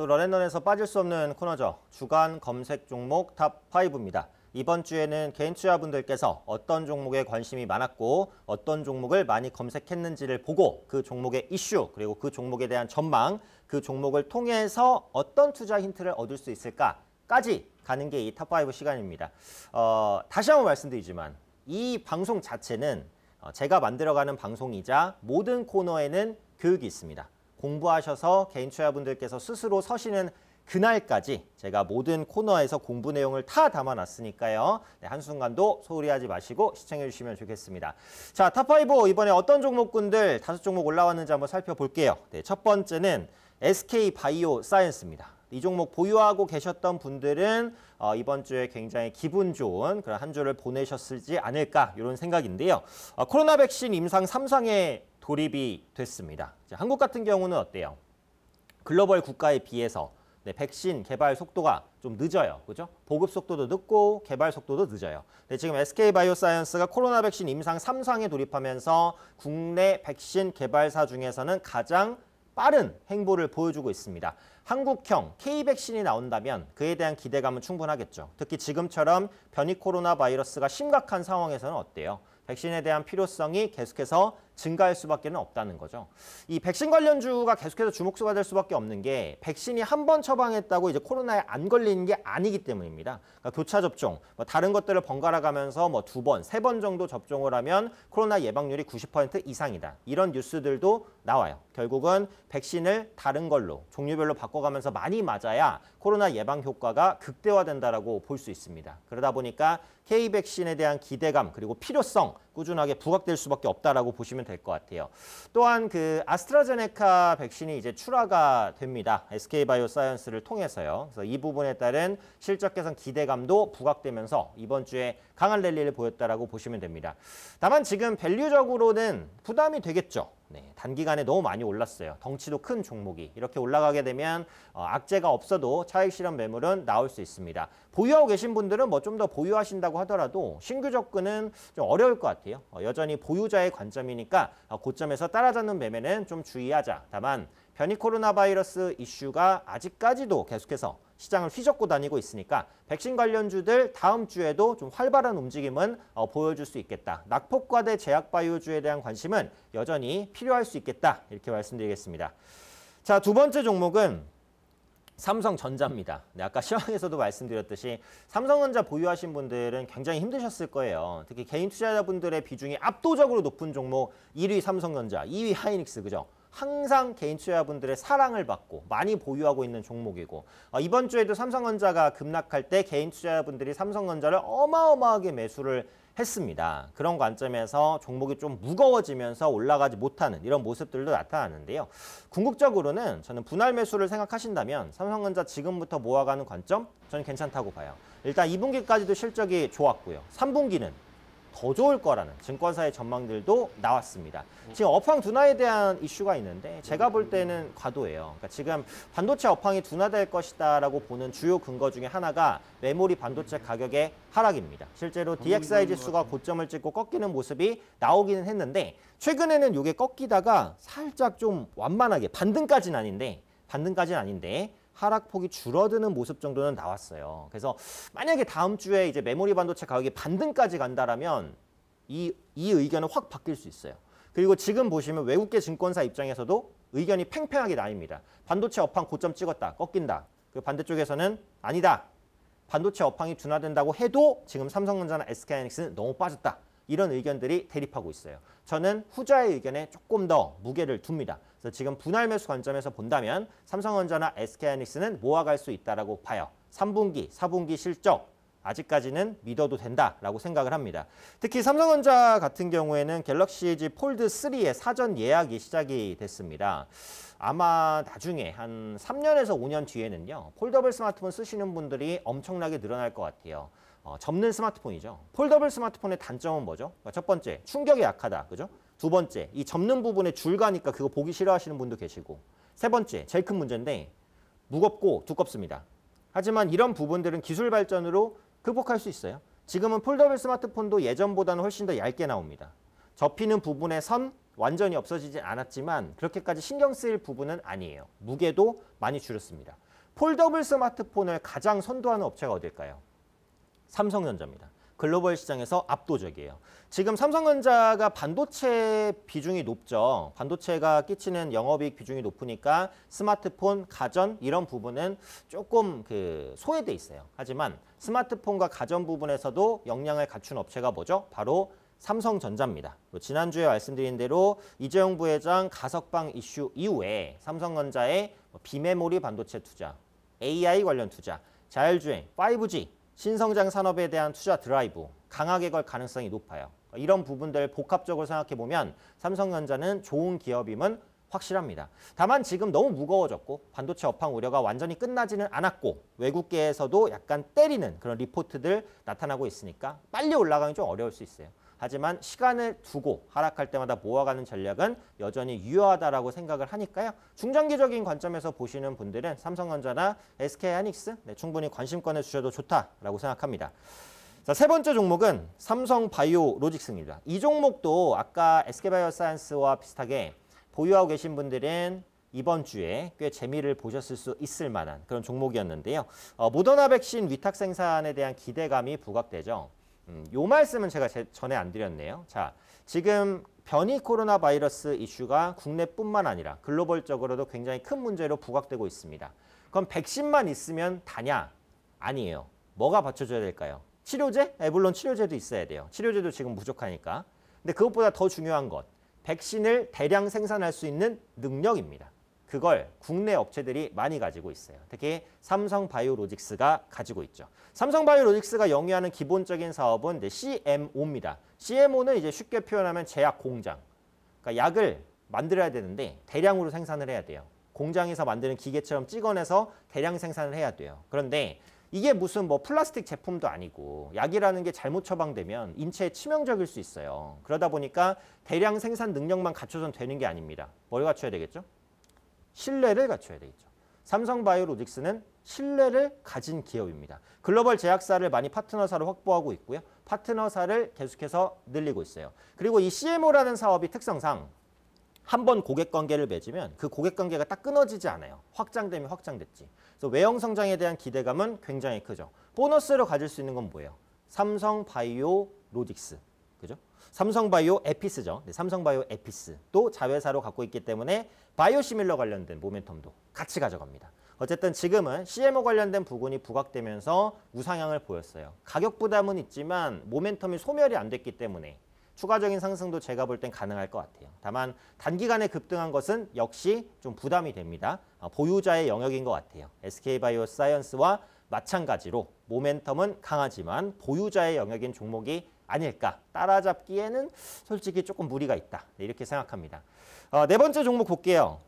또 런앤런에서 빠질 수 없는 코너죠. 주간 검색 종목 탑5입니다. 이번 주에는 개인 투자분들께서 어떤 종목에 관심이 많았고 어떤 종목을 많이 검색했는지를 보고 그 종목의 이슈 그리고 그 종목에 대한 전망 그 종목을 통해서 어떤 투자 힌트를 얻을 수 있을까까지 가는 게 이 탑 5 시간입니다. 어, 다시 한번 말씀드리지만 이 방송 자체는 어, 제가 만들어가는 방송이자 모든 코너에는 교육이 있습니다. 공부하셔서 개인 투자분들께서 스스로 서시는 그날까지 제가 모든 코너에서 공부 내용을 다 담아놨으니까요. 네, 한순간도 소홀히 하지 마시고 시청해주시면 좋겠습니다. 자, 탑5 이번에 어떤 종목군들 다섯 종목 올라왔는지 한번 살펴볼게요. 네, 첫 번째는 SK 바이오 사이언스입니다. 이 종목 보유하고 계셨던 분들은 어, 이번 주에 굉장히 기분 좋은 그런 한 주를 보내셨을지 않을까 이런 생각인데요. 어, 코로나 백신 임상 3상에 돌입이 됐습니다. 한국 같은 경우는 어때요? 글로벌 국가에 비해서 네, 백신 개발 속도가 좀 늦어요. 그죠? 보급 속도도 늦고 개발 속도도 늦어요. 네, 지금 SK바이오사이언스가 코로나 백신 임상 삼상에 돌입하면서 국내 백신 개발사 중에서는 가장 빠른 행보를 보여주고 있습니다. 한국형 K백신이 나온다면 그에 대한 기대감은 충분하겠죠. 특히 지금처럼 변이 코로나 바이러스가 심각한 상황에서는 어때요? 백신에 대한 필요성이 계속해서 증가할 수밖에 없다는 거죠. 이 백신 관련주가 계속해서 주목수가 될 수밖에 없는 게 백신이 한 번 처방했다고 이제 코로나에 안 걸리는 게 아니기 때문입니다. 그러니까 교차 접종, 뭐 다른 것들을 번갈아 가면서 뭐 두 번, 세 번 정도 접종을 하면 코로나 예방률이 90% 이상이다. 이런 뉴스들도 나와요. 결국은 백신을 다른 걸로 종류별로 바꿔가면서 많이 맞아야 코로나 예방 효과가 극대화된다라고 볼 수 있습니다. 그러다 보니까 K 백신에 대한 기대감 그리고 필요성 꾸준하게 부각될 수밖에 없다라고 보시면 될 것 같아요. 또한 그 아스트라제네카 백신이 이제 출하가 됩니다. SK 바이오사이언스를 통해서요. 그래서 이 부분에 따른 실적 개선 기대감도 부각되면서 이번 주에 강한 랠리를 보였다라고 보시면 됩니다. 다만 지금 밸류적으로는 부담이 되겠죠. 네, 단기간에 너무 많이 올랐어요. 덩치도 큰 종목이 이렇게 올라가게 되면 어, 악재가 없어도 차익 실현 매물은 나올 수 있습니다. 보유하고 계신 분들은 뭐 좀 더 보유하신다고 하더라도 신규 접근은 좀 어려울 것 같아요. 어, 여전히 보유자의 관점이니까 어, 고점에서 따라잡는 매매는 좀 주의하자. 다만 변이 코로나 바이러스 이슈가 아직까지도 계속해서 시장을 휘젓고 다니고 있으니까 백신 관련주들 다음 주에도 좀 활발한 움직임은 어, 보여줄 수 있겠다. 낙폭과 대 제약바이오주에 대한 관심은 여전히 필요할 수 있겠다. 이렇게 말씀드리겠습니다. 자, 두 번째 종목은 삼성전자입니다. 네, 아까 시황에서도 말씀드렸듯이 삼성전자 보유하신 분들은 굉장히 힘드셨을 거예요. 특히 개인 투자자분들의 비중이 압도적으로 높은 종목 1위 삼성전자, 2위 하이닉스, 그죠? 항상 개인 투자자분들의 사랑을 받고 많이 보유하고 있는 종목이고 어, 이번 주에도 삼성전자가 급락할 때 개인 투자자분들이 삼성전자를 어마어마하게 매수를 했습니다. 그런 관점에서 종목이 좀 무거워지면서 올라가지 못하는 이런 모습들도 나타나는데요. 궁극적으로는 저는 분할 매수를 생각하신다면 삼성전자 지금부터 모아가는 관점 저는 괜찮다고 봐요. 일단 2분기까지도 실적이 좋았고요. 3분기는 더 좋을 거라는 증권사의 전망들도 나왔습니다. 지금 업황 둔화에 대한 이슈가 있는데 제가 볼 때는 과도해요. 그러니까 지금 반도체 업황이 둔화될 것이다라고 보는 주요 근거 중에 하나가 메모리 반도체 가격의 하락입니다. 실제로 DXI 지수가 고점을 찍고 꺾이는 모습이 나오기는 했는데 최근에는 이게 꺾이다가 살짝 좀 완만하게 반등까지는 아닌데 반등까지는 아닌데 하락폭이 줄어드는 모습 정도는 나왔어요. 그래서 만약에 다음 주에 이제 메모리 반도체 가격이 반등까지 간다라면 이, 이 의견은 확 바뀔 수 있어요. 그리고 지금 보시면 외국계 증권사 입장에서도 의견이 팽팽하게 나뉩니다. 반도체 업황 고점 찍었다. 꺾인다. 그 반대쪽에서는 아니다. 반도체 업황이 둔화된다고 해도 지금 삼성전자나 SK하이닉스는 너무 빠졌다. 이런 의견들이 대립하고 있어요. 저는 후자의 의견에 조금 더 무게를 둡니다. 그래서 지금 분할 매수 관점에서 본다면 삼성전자나 SK하이닉스는 모아갈 수 있다라고 봐요. 3분기, 4분기 실적 아직까지는 믿어도 된다라고 생각을 합니다. 특히 삼성전자 같은 경우에는 갤럭시 Z 폴드 3의 사전 예약이 시작이 됐습니다. 아마 나중에 한 3년에서 5년 뒤에는요. 폴더블 스마트폰 쓰시는 분들이 엄청나게 늘어날 것 같아요. 어, 접는 스마트폰이죠. 폴더블 스마트폰의 단점은 뭐죠? 첫 번째, 충격이 약하다. 그죠? 두 번째, 이 접는 부분에 줄 가니까 그거 보기 싫어하시는 분도 계시고 세 번째, 제일 큰 문제인데 무겁고 두껍습니다. 하지만 이런 부분들은 기술 발전으로 극복할 수 있어요. 지금은 폴더블 스마트폰도 예전보다는 훨씬 더 얇게 나옵니다. 접히는 부분의 선 완전히 없어지진 않았지만 그렇게까지 신경 쓰일 부분은 아니에요. 무게도 많이 줄였습니다. 폴더블 스마트폰을 가장 선도하는 업체가 어딜까요? 삼성전자입니다. 글로벌 시장에서 압도적이에요. 지금 삼성전자가 반도체 비중이 높죠. 반도체가 끼치는 영업이익 비중이 높으니까 스마트폰, 가전 이런 부분은 조금 그 소외돼 있어요. 하지만 스마트폰과 가전 부분에서도 역량을 갖춘 업체가 뭐죠? 바로 삼성전자입니다. 뭐 지난주에 말씀드린 대로 이재용 부회장 가석방 이슈 이후에 삼성전자의 뭐 비메모리 반도체 투자, AI 관련 투자, 자율주행, 5G 신성장 산업에 대한 투자 드라이브 강하게 걸 가능성이 높아요. 그러니까 이런 부분들 복합적으로 생각해 보면 삼성전자는 좋은 기업임은 확실합니다. 다만 지금 너무 무거워졌고 반도체 업황 우려가 완전히 끝나지는 않았고 외국계에서도 약간 때리는 그런 리포트들 나타나고 있으니까 빨리 올라가기 좀 어려울 수 있어요. 하지만 시간을 두고 하락할 때마다 모아가는 전략은 여전히 유효하다라고 생각을 하니까요. 중장기적인 관점에서 보시는 분들은 삼성전자나 s k 하닉스 네, 충분히 관심 권을 주셔도 좋다라고 생각합니다. 자, 세 번째 종목은 삼성바이오로직스입니다. 이 종목도 아까 SK바이오사이언스와 비슷하게 보유하고 계신 분들은 이번 주에 꽤 재미를 보셨을 수 있을 만한 그런 종목이었는데요. 어, 모더나 백신 위탁 생산에 대한 기대감이 부각되죠. 음, 요 말씀은 제가 전에 안 드렸네요. 자, 지금 변이 코로나 바이러스 이슈가 국내뿐만 아니라 글로벌적으로도 굉장히 큰 문제로 부각되고 있습니다. 그럼 백신만 있으면 다냐? 아니에요. 뭐가 받쳐줘야 될까요? 치료제? 네, 물론 치료제도 있어야 돼요. 치료제도 지금 부족하니까. 근데 그것보다 더 중요한 것, 백신을 대량 생산할 수 있는 능력입니다. 그걸 국내 업체들이 많이 가지고 있어요. 특히 삼성바이오로직스가 가지고 있죠. 삼성바이오로직스가 영위하는 기본적인 사업은 이제 CMO입니다. CMO는 이제 쉽게 표현하면 제약 공장. 그러니까 약을 만들어야 되는데 대량으로 생산을 해야 돼요. 공장에서 만드는 기계처럼 찍어내서 대량 생산을 해야 돼요. 그런데 이게 무슨 뭐 플라스틱 제품도 아니고 약이라는 게 잘못 처방되면 인체에 치명적일 수 있어요. 그러다 보니까 대량 생산 능력만 갖춰선 되는 게 아닙니다. 뭘 갖춰야 되겠죠? 신뢰를 갖춰야 되겠죠. 삼성바이오로직스는 신뢰를 가진 기업입니다. 글로벌 제약사를 많이 파트너사로 확보하고 있고요. 파트너사를 계속해서 늘리고 있어요. 그리고 이 CMO라는 사업이 특성상 한 번 고객 관계를 맺으면 그 고객 관계가 딱 끊어지지 않아요. 확장되면 확장됐지. 그래서 외형 성장에 대한 기대감은 굉장히 크죠. 보너스로 가질 수 있는 건 뭐예요? 삼성바이오로직스. 그죠? 삼성바이오 에피스죠. 네, 삼성바이오 에피스도 자회사로 갖고 있기 때문에 바이오시밀러 관련된 모멘텀도 같이 가져갑니다. 어쨌든 지금은 CMO 관련된 부분이 부각되면서 우상향을 보였어요. 가격 부담은 있지만 모멘텀이 소멸이 안 됐기 때문에 추가적인 상승도 제가 볼 땐 가능할 것 같아요. 다만 단기간에 급등한 것은 역시 좀 부담이 됩니다. 아, 보유자의 영역인 것 같아요. SK바이오사이언스와 마찬가지로 모멘텀은 강하지만 보유자의 영역인 종목이 아닐까. 따라잡기에는 솔직히 조금 무리가 있다. 네, 이렇게 생각합니다. 어, 네 번째 종목 볼게요.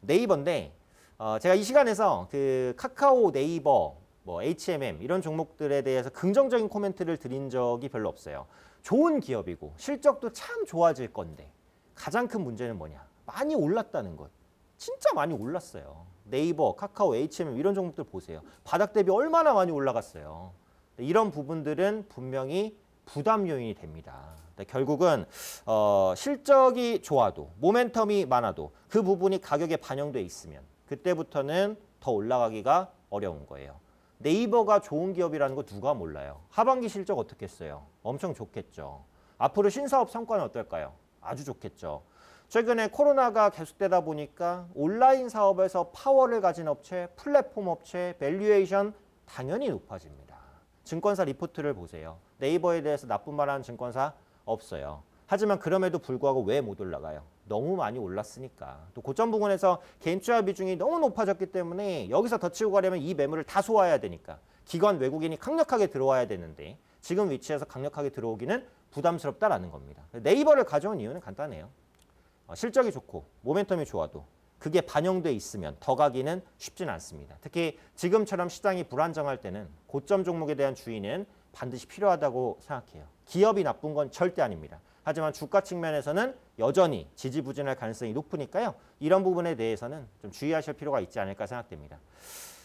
네이버인데 어, 제가 이 시간에서 그 카카오 네이버 뭐 HMM 이런 종목들에 대해서 긍정적인 코멘트를 드린 적이 별로 없어요. 좋은 기업이고 실적도 참 좋아질 건데 가장 큰 문제는 뭐냐? 많이 올랐다는 것. 진짜 많이 올랐어요. 네이버, 카카오, HMM 이런 종목들 보세요. 바닥 대비 얼마나 많이 올라갔어요. 이런 부분들은 분명히 부담 요인이 됩니다. 결국은 어, 실적이 좋아도 모멘텀이 많아도 그 부분이 가격에 반영돼 있으면 그때부터는 더 올라가기가 어려운 거예요. 네이버가 좋은 기업이라는 거 누가 몰라요. 하반기 실적 어떻겠어요? 엄청 좋겠죠. 앞으로 신사업 성과는 어떨까요? 아주 좋겠죠. 최근에 코로나가 계속되다 보니까 온라인 사업에서 파워를 가진 업체, 플랫폼 업체, 밸류에이션 당연히 높아집니다. 증권사 리포트를 보세요. 네이버에 대해서 나쁜 말하는 증권사 없어요. 하지만 그럼에도 불구하고 왜 못 올라가요? 너무 많이 올랐으니까. 또 고점 부근에서 개인 투자 비중이 너무 높아졌기 때문에 여기서 더 치고 가려면 이 매물을 다 소화해야 되니까 기관 외국인이 강력하게 들어와야 되는데 지금 위치에서 강력하게 들어오기는 부담스럽다라는 겁니다. 네이버를 가져온 이유는 간단해요. 어, 실적이 좋고 모멘텀이 좋아도 그게 반영돼 있으면 더 가기는 쉽진 않습니다. 특히 지금처럼 시장이 불안정할 때는 고점 종목에 대한 주의는 반드시 필요하다고 생각해요. 기업이 나쁜 건 절대 아닙니다. 하지만 주가 측면에서는 여전히 지지부진할 가능성이 높으니까요. 이런 부분에 대해서는 좀 주의하실 필요가 있지 않을까 생각됩니다.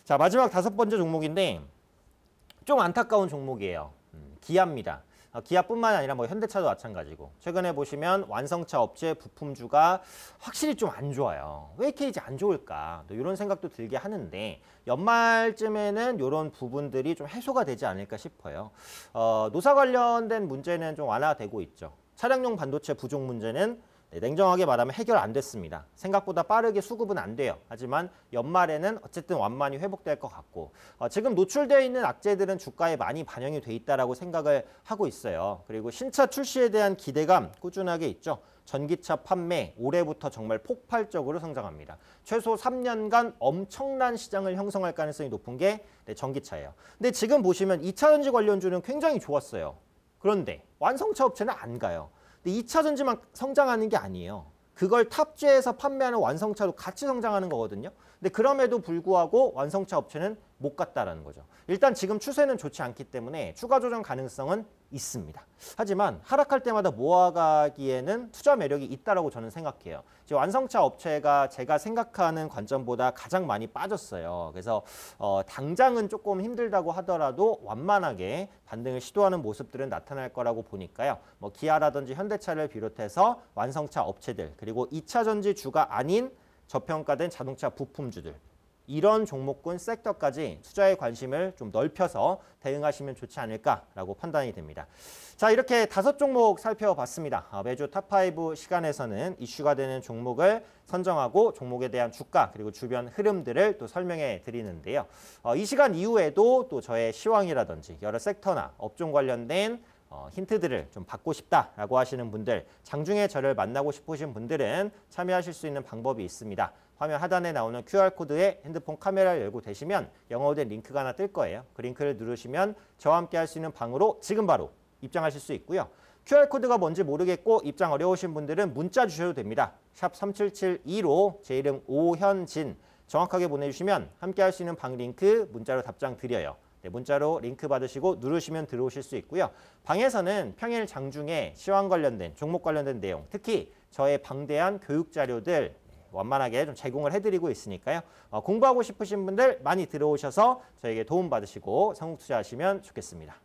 자 마지막 다섯 번째 종목인데 좀 안타까운 종목이에요. 음, 기아입니다. 어, 기아뿐만 아니라 뭐 현대차도 마찬가지고 최근에 보시면 완성차 업체 부품주가 확실히 좀 안 좋아요. 왜 이렇게 이제 안 좋을까? 또 이런 생각도 들게 하는데 연말쯤에는 이런 부분들이 좀 해소가 되지 않을까 싶어요. 어, 노사 관련된 문제는 좀 완화되고 있죠. 차량용 반도체 부족 문제는 네, 냉정하게 말하면 해결 안 됐습니다. 생각보다 빠르게 수급은 안 돼요. 하지만 연말에는 어쨌든 완만히 회복될 것 같고 어, 지금 노출되어 있는 악재들은 주가에 많이 반영이 돼 있다라고 생각을 하고 있어요. 그리고 신차 출시에 대한 기대감 꾸준하게 있죠. 전기차 판매 올해부터 정말 폭발적으로 성장합니다. 최소 3년간 엄청난 시장을 형성할 가능성이 높은 게 네, 전기차예요. 근데 지금 보시면 2차전지 관련주는 굉장히 좋았어요. 그런데 완성차 업체는 안 가요. 근데 2차 전지만 성장하는 게 아니에요. 그걸 탑재해서 판매하는 완성차도 같이 성장하는 거거든요. 근데 그럼에도 불구하고 완성차 업체는 못 갔다라는 거죠. 일단 지금 추세는 좋지 않기 때문에 추가 조정 가능성은 있습니다. 하지만 하락할 때마다 모아가기에는 투자 매력이 있다고 저는 생각해요. 지금 완성차 업체가 제가 생각하는 관점보다 가장 많이 빠졌어요. 그래서 어, 당장은 조금 힘들다고 하더라도 완만하게 반등을 시도하는 모습들은 나타날 거라고 보니까요. 뭐 기아라든지 현대차를 비롯해서 완성차 업체들 그리고 2차 전지주가 아닌 저평가된 자동차 부품주들 이런 종목군 섹터까지 투자의 관심을 좀 넓혀서 대응하시면 좋지 않을까라고 판단이 됩니다. 자 이렇게 다섯 종목 살펴봤습니다. 아, 매주 탑5 시간에서는 이슈가 되는 종목을 선정하고 종목에 대한 주가 그리고 주변 흐름들을 또 설명해 드리는데요. 어, 이 시간 이후에도 또 저의 시황이라든지 여러 섹터나 업종 관련된 어, 힌트들을 좀 받고 싶다라고 하시는 분들, 장중에 저를 만나고 싶으신 분들은 참여하실 수 있는 방법이 있습니다. 화면 하단에 나오는 QR코드에 핸드폰 카메라를 열고 되시면 영어로 된 링크가 하나 뜰 거예요. 그 링크를 누르시면 저와 함께 할 수 있는 방으로 지금 바로 입장하실 수 있고요. QR코드가 뭔지 모르겠고 입장 어려우신 분들은 문자 주셔도 됩니다. 샵 3772로 제 이름 오현진 정확하게 보내주시면 함께 할 수 있는 방 링크 문자로 답장 드려요. 네, 문자로 링크 받으시고 누르시면 들어오실 수 있고요. 방에서는 평일 장중에 시황 관련된 종목 관련된 내용 특히 저의 방대한 교육 자료들 완만하게 좀 제공을 해드리고 있으니까요. 어, 공부하고 싶으신 분들 많이 들어오셔서 저에게 도움받으시고 성공 투자하시면 좋겠습니다.